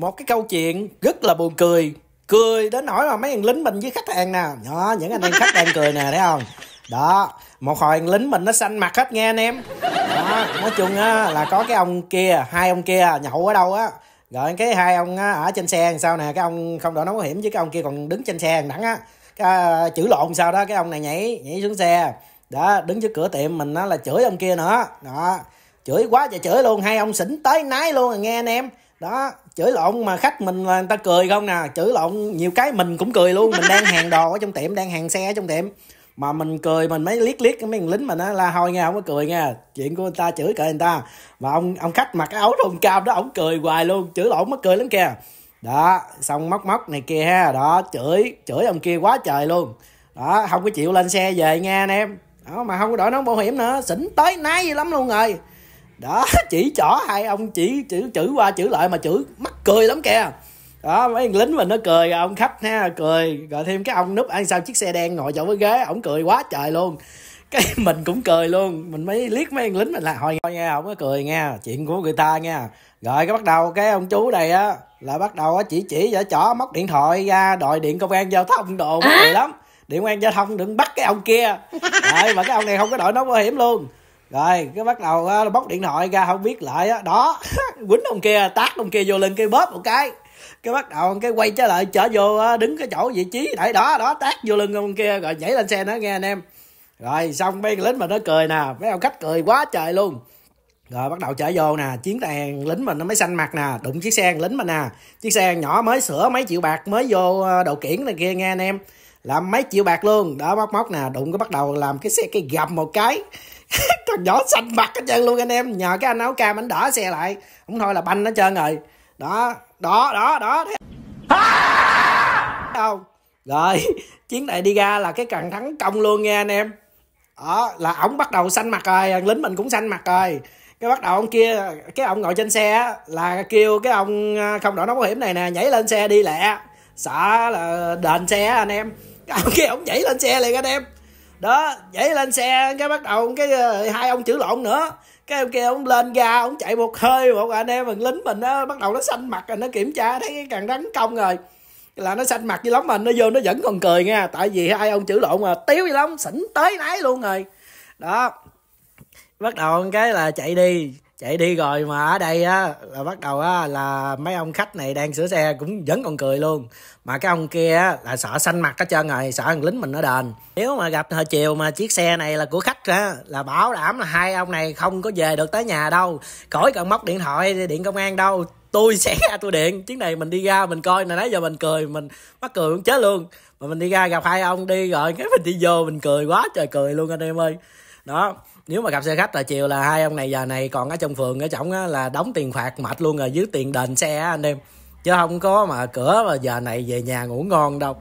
một cái câu chuyện rất là buồn cười cười đến nỗi mà mấy thằng lính mình với khách hàng nè đó những anh em khách đang cười nè thấy không đó một hồi lính mình nó xanh mặt hết nghe anh em đó nói chung á là có cái ông kia hai ông kia nhậu ở đâu á rồi cái hai ông á, ở trên xe làm sao nè cái ông không đội nón có hiểm với cái ông kia còn đứng trên xe đẳng á cái, ờ, chữ lộn sao đó cái ông này nhảy nhảy xuống xe đó đứng trước cửa tiệm mình nó là chửi ông kia nữa đó chửi quá trời chửi luôn hai ông xỉn tới nái luôn rồi nghe anh em đó chửi lộn mà khách mình là người ta cười không nè chửi lộn nhiều cái mình cũng cười luôn mình đang hàng đồ ở trong tiệm đang hàng xe ở trong tiệm mà mình cười mình mới liếc liếc cái mấy lính mình nó la hôi nghe không có cười nghe chuyện của người ta chửi cười người ta mà ông ông khách mặc áo thun cao đó ổng cười hoài luôn chửi lộn mất cười lắm kìa đó xong móc móc này kia ha đó chửi chửi ông kia quá trời luôn đó không có chịu lên xe về nha anh em đó mà không có đội nón bảo hiểm nữa xỉn tới nái gì lắm luôn rồi đó chỉ chỏ hai ông chỉ chữ chữ qua chữ lại mà chữ mắc cười lắm kìa đó mấy lính mà nó cười ông khách ha cười rồi thêm cái ông núp ăn sao chiếc xe đen ngồi chỗ với ghế ổng cười quá trời luôn cái mình cũng cười luôn mình mới liếc mấy lính mình là hồi nha ổng có cười nghe chuyện của người ta nha rồi cái bắt đầu cái ông chú này á là bắt đầu á chỉ chỉ vợ chỏ móc điện thoại ra đòi điện công an giao thông đồ mắc cười lắm điện công an giao thông đừng bắt cái ông kia rồi mà cái ông này không có đội nó nguy hiểm luôn rồi cái bắt đầu á, ờ, bóc điện thoại ra không biết lại á đó quýnh ông kia tát ông kia vô lưng cái bóp một cái cái bắt đầu cái quay trở lại trở vô á, ờ, đứng cái chỗ vị trí đẩy đó đó tát vô lưng ông kia rồi nhảy lên xe nó nghe anh em rồi xong mấy lính mà nó cười nè mấy ông khách cười quá trời luôn rồi bắt đầu chở vô nè chiến tàn lính mình nó mới xanh mặt nè đụng chiếc xe lính mình nè chiếc xe nhỏ mới sửa mấy triệu bạc mới vô ờ, đầu kiển này kia nghe anh em làm mấy triệu bạc luôn đó móc móc nè đụng cái bắt đầu làm cái xe cái gầm một cái thằng nhỏ xanh mặt hết trơn luôn anh em nhờ cái anh áo cam anh đỡ xe lại không thôi là banh nó trơn rồi đó đó đó đó không rồi chiến đại đi ra là cái cần thắng công luôn nha anh em đó là ổng bắt đầu xanh mặt rồi lính mình cũng xanh mặt rồi cái bắt đầu ông kia cái ông ngồi trên xe là kêu cái ông à, không đội nón bảo hiểm này nè nhảy lên xe đi lẹ sợ là đền xe anh em cái ông nhảy lên xe liền anh em đó nhảy lên xe cái bắt đầu cái ờ, hai ông chữ lộn nữa cái ông kia ông lên ga ông chạy một hơi một anh em mình lính mình nó bắt đầu nó xanh mặt rồi nó kiểm tra thấy cái càng đánh công rồi là nó xanh mặt dữ lắm mà nó vô nó vẫn còn cười nha tại vì hai ông chữ lộn mà tiếu dữ lắm xỉn tới nấy luôn rồi đó bắt đầu cái là chạy đi chạy đi rồi mà ở đây á là bắt đầu á là mấy ông khách này đang sửa xe cũng vẫn còn cười luôn mà cái ông kia á là sợ xanh mặt hết trơn rồi sợ thằng lính mình nó đền nếu mà gặp hồi chiều mà chiếc xe này là của khách á là bảo đảm là hai ông này không có về được tới nhà đâu cõi cần móc điện thoại điện công an đâu tôi sẽ ra tôi điện chuyến này mình đi ra mình coi nè nãy giờ mình cười mình mắc cười cũng chết luôn mà mình đi ra gặp hai ông đi rồi cái mình đi vô mình cười quá trời cười luôn anh em ơi đó nếu mà gặp xe khách là chiều là hai ông này giờ này còn ở trong phường ở trọng á, là đóng tiền phạt mệt luôn rồi dưới tiền đền xe á, anh em chứ không có mà cửa mà giờ này về nhà ngủ ngon đâu